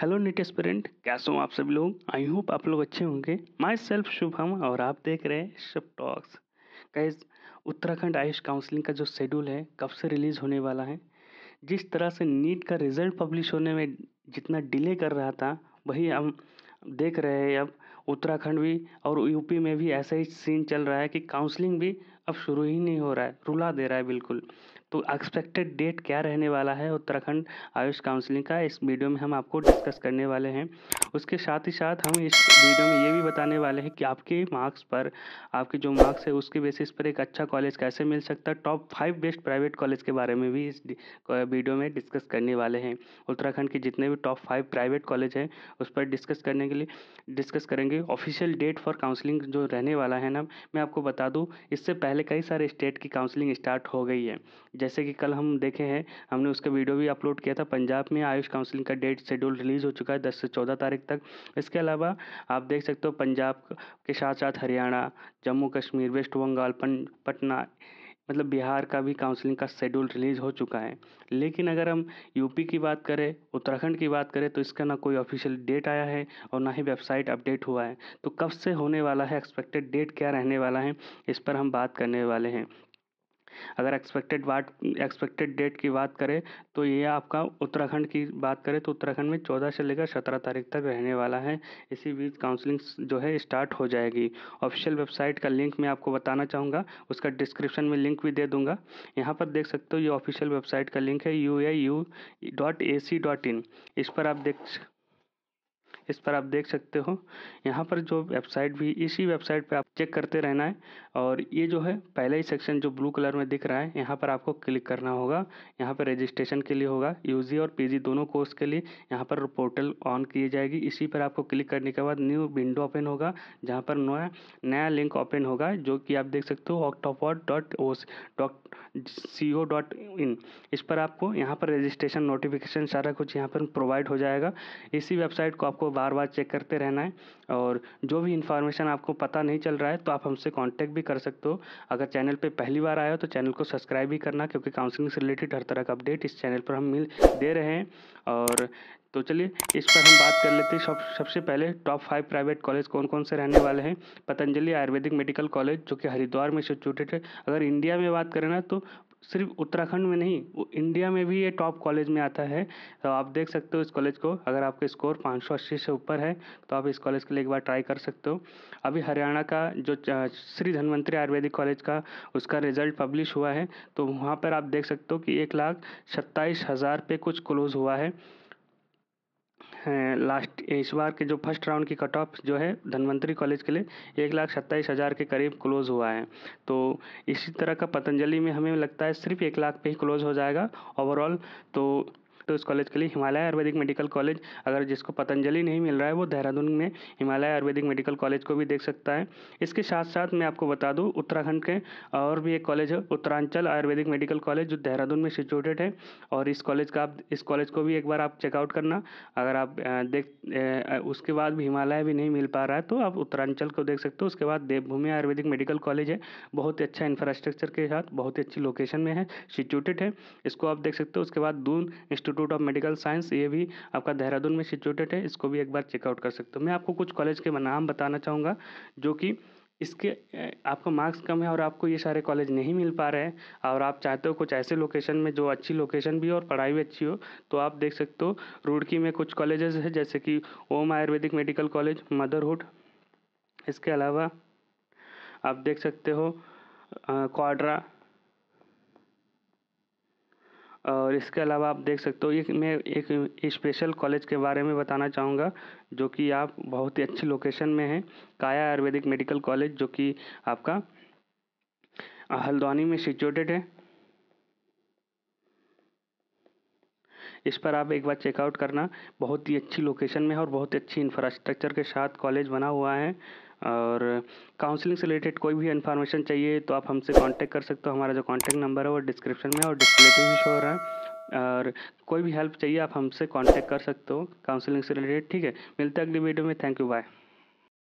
hello NEET aspirant कैसे हो आप सभी लोग आई होप आप लोग अच्छे होंगे माई सेल्फ शुभम और आप देख रहे हैं शिप टॉक्स कैज उत्तराखंड आयुष काउंसलिंग का जो शेड्यूल है कब से रिलीज़ होने वाला है जिस तरह से नीट का रिजल्ट पब्लिश होने में जितना डिले कर रहा था वही हम देख रहे हैं अब उत्तराखंड भी और यूपी में भी ऐसा ही सीन चल रहा है कि काउंसलिंग भी अब शुरू ही नहीं हो रहा है रुला दे रहा है बिल्कुल तो एक्सपेक्टेड डेट क्या रहने वाला है उत्तराखंड आयुष काउंसलिंग का इस वीडियो में हम आपको डिस्कस करने वाले हैं उसके साथ ही साथ हम इस वीडियो में ये भी बताने वाले हैं कि आपके मार्क्स पर आपके जो मार्क्स है उसके बेसिस पर एक अच्छा कॉलेज कैसे मिल सकता है top five best private college के बारे में भी इस वीडियो में डिस्कस करने वाले हैं उत्तराखंड के जितने भी टॉप फाइव प्राइवेट कॉलेज हैं उस पर डिस्कस करने के लिए डिस्कस करेंगे ऑफिशियल डेट फॉर काउंसलिंग जो रहने वाला है ना मैं आपको बता दूँ इससे पहले कई सारे स्टेट की काउंसलिंग स्टार्ट हो गई है जैसे कि कल हम देखे हैं हमने उसका वीडियो भी अपलोड किया था पंजाब में आयुष काउंसलिंग का डेट शेड्यूल रिलीज़ हो चुका है दस से चौदह तारीख तक इसके अलावा आप देख सकते हो पंजाब के साथ साथ हरियाणा जम्मू कश्मीर वेस्ट बंगाल पटना मतलब बिहार का भी काउंसलिंग का शेड्यूल रिलीज़ हो चुका है लेकिन अगर हम यूपी की बात करें उत्तराखंड की बात करें तो इसका ना कोई ऑफिशियल डेट आया है और ना ही वेबसाइट अपडेट हुआ है तो कब से होने वाला है एक्सपेक्टेड डेट क्या रहने वाला है इस पर हम बात करने वाले हैं अगर एक्सपेक्टेड वाट एक्सपेक्टेड डेट की बात करें तो ये आपका उत्तराखंड की बात करें तो उत्तराखंड में चौदह से लेकर सत्रह तारीख तक रहने वाला है इसी बीच काउंसलिंग जो है स्टार्ट हो जाएगी ऑफिशियल वेबसाइट का लिंक मैं आपको बताना चाहूँगा उसका डिस्क्रिप्शन में लिंक भी दे दूँगा यहाँ पर देख सकते हो ये ऑफिशियल वेबसाइट का लिंक है U U dot A C dot in इस पर आप देख इस पर आप देख सकते हो यहाँ पर जो वेबसाइट भी इसी वेबसाइट पे आप चेक करते रहना है और ये जो है पहला ही सेक्शन जो ब्लू कलर में दिख रहा है यहाँ पर आपको क्लिक करना होगा यहाँ पर रजिस्ट्रेशन के लिए होगा यूजी और पीजी दोनों कोर्स के लिए यहाँ पर पोर्टल ऑन की जाएगी इसी पर आपको क्लिक करने के बाद न्यू विंडो ओपन होगा जहाँ पर नया नया लिंक ओपन होगा जो कि आप देख सकते हो octopot dot OS dot C O dot in इस पर आपको यहाँ पर रजिस्ट्रेशन नोटिफिकेशन सारा कुछ यहाँ पर प्रोवाइड हो जाएगा इसी वेबसाइट को आपको बार बार चेक करते रहना है और जो भी इन्फॉर्मेशन आपको पता नहीं चल रहा है तो आप हमसे कॉन्टैक्ट भी कर सकते हो अगर चैनल पर पहली बार आए हो तो चैनल को सब्सक्राइब भी करना क्योंकि काउंसलिंग से रिलेटेड हर तरह का अपडेट इस चैनल पर हम मिल दे रहे हैं और तो चलिए इस पर हम बात कर लेते हैं सब सबसे पहले टॉप फाइव प्राइवेट कॉलेज कौन कौन से रहने वाले हैं पतंजलि आयुर्वेदिक मेडिकल कॉलेज जो कि हरिद्वार में सिचुएटेड है अगर इंडिया में बात करें ना तो सिर्फ उत्तराखंड में नहीं वो इंडिया में भी ये टॉप कॉलेज में आता है तो आप देख सकते हो इस कॉलेज को अगर आपके स्कोर पाँच सौ अस्सी से ऊपर है तो आप इस कॉलेज के लिए एक बार ट्राई कर सकते हो अभी हरियाणा का जो श्री धनवंतरी आयुर्वेदिक कॉलेज का उसका रिजल्ट पब्लिश हुआ है तो वहाँ पर आप देख सकते हो कि एक लाख सत्ताईस हज़ार पे कुछ क्लोज हुआ है लास्ट इस बार के जो फर्स्ट राउंड की कट ऑफ जो है धनवंतरी कॉलेज के लिए एक लाख सत्ताईस हज़ार के करीब क्लोज़ हुआ है तो इसी तरह का पतंजलि में हमें लगता है सिर्फ एक लाख पे ही क्लोज़ हो जाएगा ओवरऑल तो सकते हो इस कॉलेज के लिए हिमालय आयुर्वेदिक मेडिकल कॉलेज अगर जिसको पतंजलि नहीं मिल रहा है वो देहरादून में हिमालय आयुर्वेदिक मेडिकल कॉलेज को भी देख सकता है इसके साथ साथ मैं आपको बता दूँ उत्तराखंड के और भी एक कॉलेज है उत्तरांचल आयुर्वेदिक मेडिकल कॉलेज जो देहरादून में सिचुएटेड है और इस कॉलेज का आप इस कॉलेज को भी एक बार आप चेकआउट करना अगर आप देख उसके बाद भी हिमालय भी नहीं मिल पा रहा है तो आप उत्तरांचल को देख सकते हो उसके बाद देवभूमि आयुर्वेदिक मेडिकल कॉलेज है बहुत ही अच्छा इंफ्रास्ट्रक्चर के साथ बहुत ही अच्छी लोकेशन में है सिचुएटेड है इसको आप देख सकते हो उसके बाद Doon institute institute of medical science ये भी आपका देहरादून में सिचुएटेड है इसको भी एक बार चेकआउट कर सकते हो मैं आपको कुछ कॉलेज के नाम बताना चाहूँगा जो कि इसके आपका मार्क्स कम है और आपको ये सारे कॉलेज नहीं मिल पा रहे हैं और आप चाहते हो कुछ ऐसे लोकेशन में जो अच्छी लोकेशन भी हो और पढ़ाई भी अच्छी हो तो आप देख सकते हो रुड़की में कुछ कॉलेजेस है जैसे कि Om Ayurvedic medical college motherhood इसके अलावा आप देख सकते हो क्वाड्रा और इसके अलावा आप देख सकते हो एक मैं एक स्पेशल कॉलेज के बारे में बताना चाहूँगा जो कि आप बहुत ही अच्छी लोकेशन में है काया आयुर्वेदिक मेडिकल कॉलेज जो कि आपका हल्द्वानी में सिचुएटेड है इस पर आप एक बार चेकआउट करना बहुत ही अच्छी लोकेशन में है और बहुत ही अच्छी इंफ्रास्ट्रक्चर के साथ कॉलेज बना हुआ है और काउंसलिंग से रिलेटेड कोई भी इन्फॉर्मेशन चाहिए तो आप हमसे कांटेक्ट कर सकते हो हमारा जो कांटेक्ट नंबर है वो डिस्क्रिप्शन में और डिस्प्ले पे भी शो हो रहा है और कोई भी हेल्प चाहिए आप हमसे कांटेक्ट कर सकते हो काउंसलिंग से रिलेटेड ठीक है मिलते हैं अगली वीडियो में थैंक यू बाय